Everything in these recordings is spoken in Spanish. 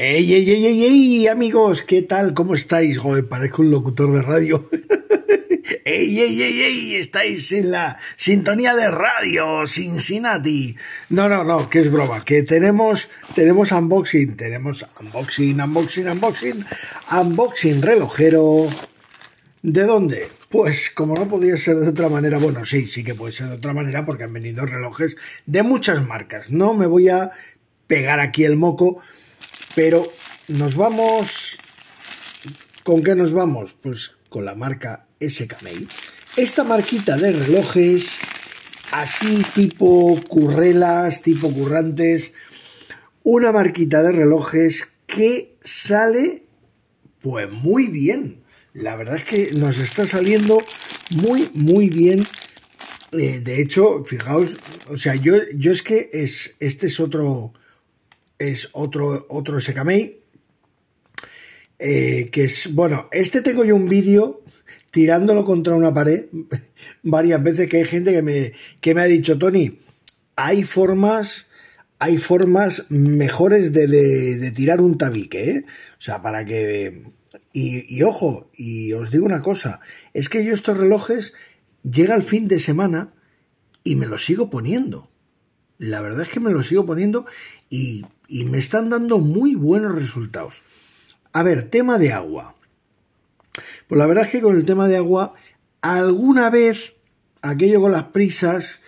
¡Ey, ey, ey, ey, ey! Amigos, ¿qué tal? ¿Cómo estáis? Joder, parezco un locutor de radio. ¡Ey, ey, ey, ey! Estáis en la sintonía de radio Cincinnati. No, no, no, que es broma, que tenemos, tenemos unboxing, tenemos unboxing, unboxing, unboxing, unboxing relojero. ¿De dónde? Pues como no podía ser de otra manera, bueno, sí, sí que puede ser de otra manera porque han venido relojes de muchas marcas. No me voy a pegar aquí el moco pero nos vamos... ¿Con qué nos vamos? Pues con la marca SKMEI. Esta marquita de relojes, así tipo currelas, tipo currantes, una marquita de relojes que sale pues muy bien. La verdad es que nos está saliendo muy, muy bien. Eh, de hecho, fijaos, o sea, yo, yo es que es, este es otro, es otro, otro Sekamei. Eh, que es, bueno, este tengo yo un vídeo tirándolo contra una pared varias veces que hay gente que me, que me ha dicho, Tony, hay formas, hay formas mejores de, tirar un tabique, ¿eh? O sea, para que... Y, y ojo, y os digo una cosa, es que yo estos relojes llega el fin de semana y me los sigo poniendo. La verdad es que me los sigo poniendo y y me están dando muy buenos resultados. A ver, tema de agua. Pues la verdad es que con el tema de agua, alguna vez, aquello con las prisas,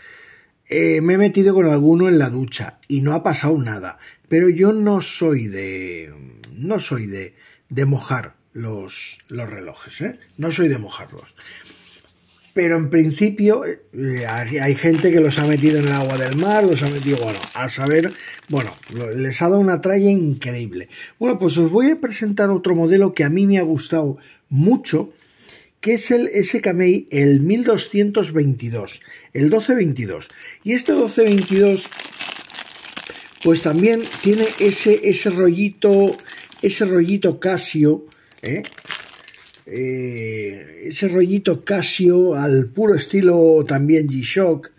eh, me he metido con alguno en la ducha y no ha pasado nada. Pero yo no soy de. No soy de, de mojar los, los relojes, ¿eh? No soy de mojarlos pero en principio eh, hay gente que los ha metido en el agua del mar, los ha metido, bueno, a saber, bueno, les ha dado una tralla increíble. Bueno, pues os voy a presentar otro modelo que a mí me ha gustado mucho, que es el SKMEI el 1222, el 1222. Y este 1222, pues también tiene ese, ese rollito, ese rollito Casio, ¿eh? Eh, ese rollito Casio al puro estilo también G-Shock.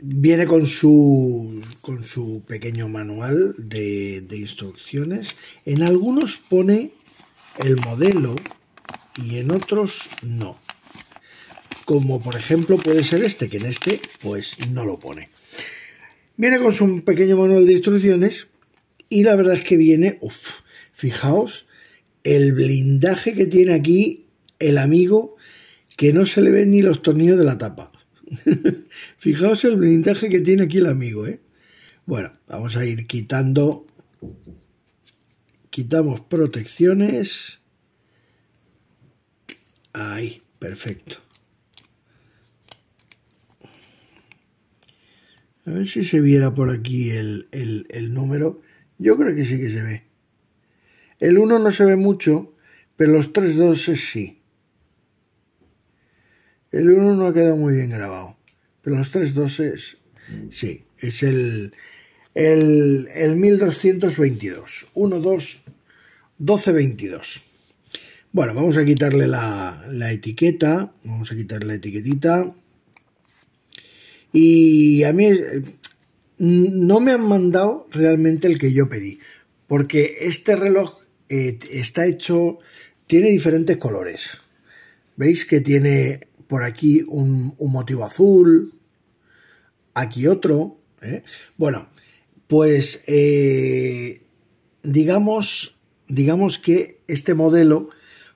Viene con su, con su pequeño manual de, de instrucciones. En algunos pone el modelo y en otros no. Como por ejemplo puede ser este, que en este pues no lo pone. Viene con su pequeño manual de instrucciones y la verdad es que viene, uff, fijaos, el blindaje que tiene aquí el amigo que no se le ven ni los tornillos de la tapa. Fijaos el blindaje que tiene aquí el amigo, ¿eh? Bueno, vamos a ir quitando. Quitamos protecciones. Ahí, perfecto. A ver si se viera por aquí el, el número. Yo creo que sí que se ve. El 1 no se ve mucho, pero los 3 doses sí. El 1 no ha quedado muy bien grabado, pero los 3 doses sí. Es el, el, 1222. 1, 2, 12, 22. Bueno, vamos a quitarle la, la, etiqueta. Vamos a quitar la etiquetita. Y a mí mm, no me han mandado realmente el que yo pedí. Porque este reloj eh, está hecho, tiene diferentes colores. Veis que tiene por aquí un, motivo azul, aquí otro. ¿eh? Bueno, pues eh, digamos, digamos que este modelo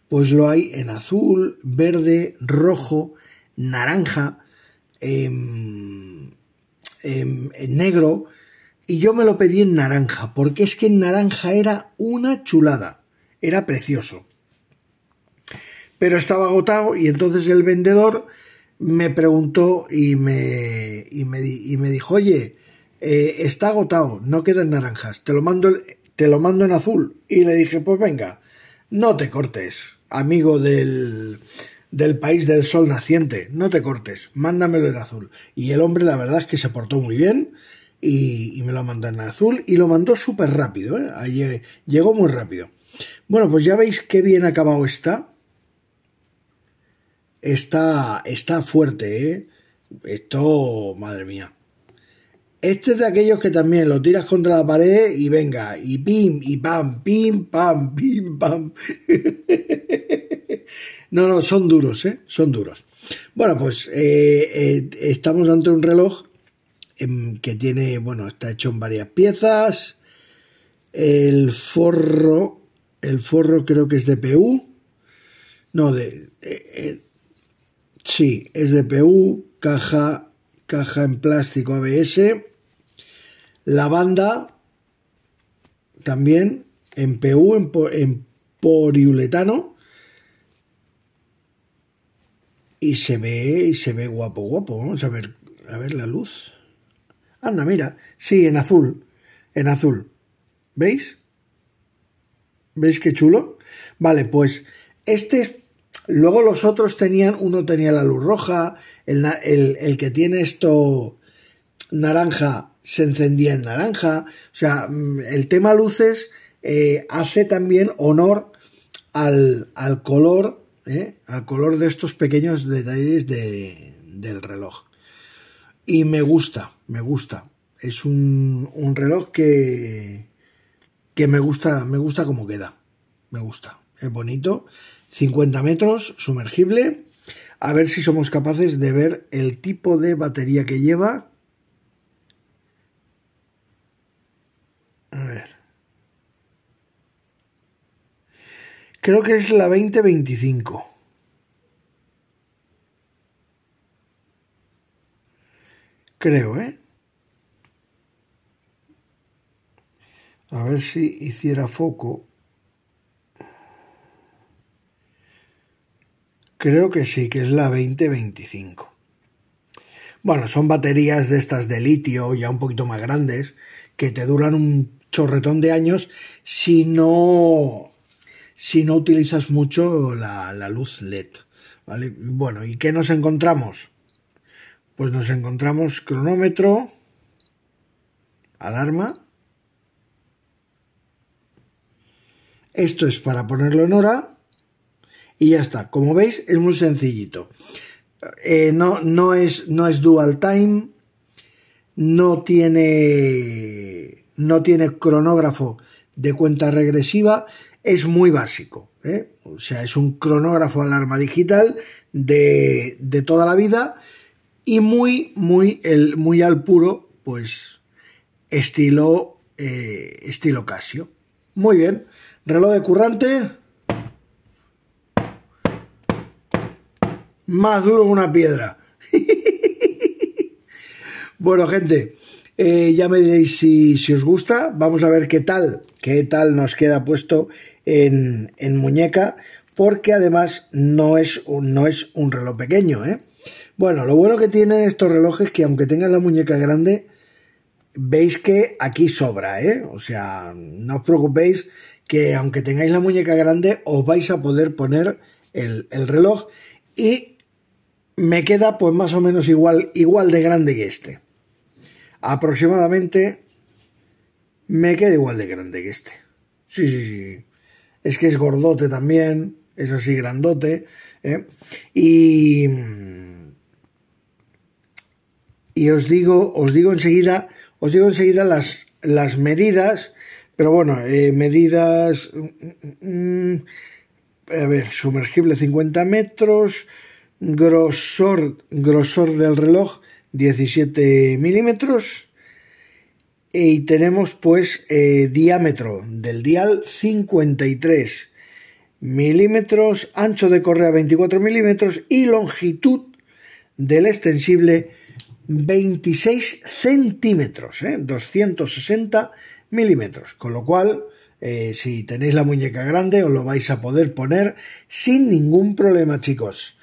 pues lo hay en azul, verde, rojo, naranja, em, em, en negro, y yo me lo pedí en naranja, porque es que en naranja era una chulada, era precioso. Pero estaba agotado y entonces el vendedor me preguntó y me, y me, dijo, oye, eh, está agotado, no quedan naranjas, te lo, mando, te lo mando en azul. Y le dije, pues venga, no te cortes, amigo del, del país del sol naciente, no te cortes, mándamelo en azul. Y el hombre la verdad es que se portó muy bien y, me lo mandó en azul y lo mandó súper rápido, ¿eh? llegó muy rápido. Bueno, pues ya veis qué bien acabado está. Está, está fuerte, ¿eh? Esto, madre mía. Este es de aquellos que también lo tiras contra la pared y venga, y pim, y pam, pim, pam, pim, pam. no, no, son duros, ¿eh? Son duros. Bueno, pues estamos ante un reloj Em, que tiene, bueno, está hecho en varias piezas. El forro, el forro creo que es de PU. No, de... Eh, eh, sí, es de PU, caja, caja en plástico ABS. La banda también en PU, en, en Y se ve, y se ve guapo, guapo. Vamos a ver, a ver la luz. Anda, mira, sí, en azul, en azul. ¿Veis? ¿Veis qué chulo? Vale, pues este... Luego los otros tenían, uno tenía la luz roja, el, que tiene esto naranja se encendía en naranja. O sea, mm, el tema luces eh, hace también honor al, color, ¿eh? al color de estos pequeños detalles del reloj. Y me gusta, me gusta. Es un, reloj que, que me gusta, me gusta como queda. Me gusta. Es bonito. 50 metros, sumergible. A ver si somos capaces de ver el tipo de batería que lleva. A ver. Creo que es la 2025. Creo, ¿eh? A ver si hiciera foco. Creo que sí, que es la 2025. Bueno, son baterías de estas de litio ya un poquito más grandes que te duran un chorretón de años si no, si no utilizas mucho la, luz LED. ¿vale? Bueno, ¿y qué nos encontramos? pues nos encontramos cronómetro, alarma. Esto es para ponerlo en hora. Y ya está. Como veis, es muy sencillito. Eh, no, no, es, no es dual time. No tiene, no tiene cronógrafo de cuenta regresiva. Es muy básico. ¿eh? O sea, es un cronógrafo alarma digital de, de toda la vida y muy, muy, el, muy al puro, pues estilo, eh, estilo Casio. Muy bien, reloj de currante. Más duro que una piedra. bueno, gente, eh, ya me diréis si, si, os gusta. Vamos a ver qué tal, qué tal nos queda puesto en, en muñeca porque además no es, un, no es un reloj pequeño, ¿eh? Bueno, lo bueno que tienen estos relojes que aunque tengan la muñeca grande, veis que aquí sobra, ¿eh? O sea, no os preocupéis que aunque tengáis la muñeca grande, os vais a poder poner el, el reloj y me queda pues más o menos igual, igual de grande que este. Aproximadamente me queda igual de grande que este. Sí, sí, sí. Es que es gordote también, eso sí, grandote. ¿eh? Y, y os digo, os digo enseguida, os digo enseguida las, las medidas, pero bueno, eh, medidas. Mm, mm, mm, ver, sumergible 50 metros, grosor, grosor del reloj 17 milímetros y tenemos pues eh, diámetro del dial 53 milímetros, ancho de correa 24 milímetros y longitud del extensible 26 centímetros, 260 ¿eh? milímetros. Con lo cual, eh, si tenéis la muñeca grande, os lo vais a poder poner sin ningún problema, chicos.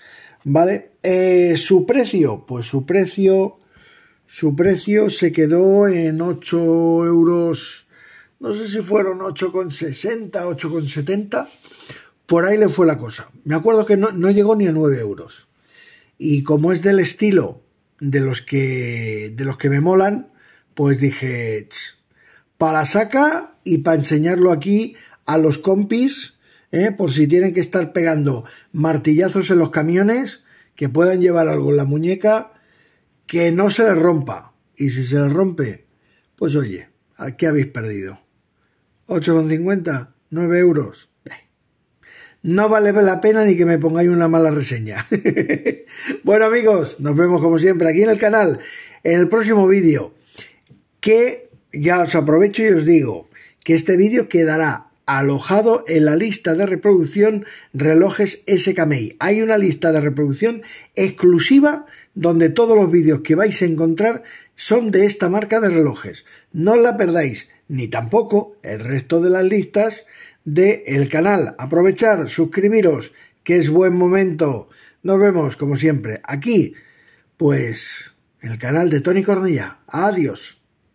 ¿Vale? Eh, su precio, pues su precio, su precio se quedó en 8 euros, no sé si fueron 8,60, 8,70 por ahí le fue la cosa. Me acuerdo que no, llegó ni a 9 euros. Y como es del estilo de los que, de los que me molan, pues dije, para saca y para enseñarlo aquí a los compis, ¿eh? por si tienen que estar pegando martillazos en los camiones, que puedan llevar algo en la muñeca, que no se les rompa. Y si se les rompe, pues oye, ¿qué habéis perdido. 8,50, 9 euros no vale la pena ni que me pongáis una mala reseña. bueno amigos, nos vemos como siempre aquí en el canal, en el próximo vídeo, que ya os aprovecho y os digo que este vídeo quedará alojado en la lista de reproducción relojes SKMI. Hay una lista de reproducción exclusiva donde todos los vídeos que vais a encontrar son de esta marca de relojes. No la perdáis, ni tampoco el resto de las listas del el canal. Aprovechar, suscribiros, que es buen momento. Nos vemos, como siempre, aquí, pues, el canal de Tony Cornilla. Adiós.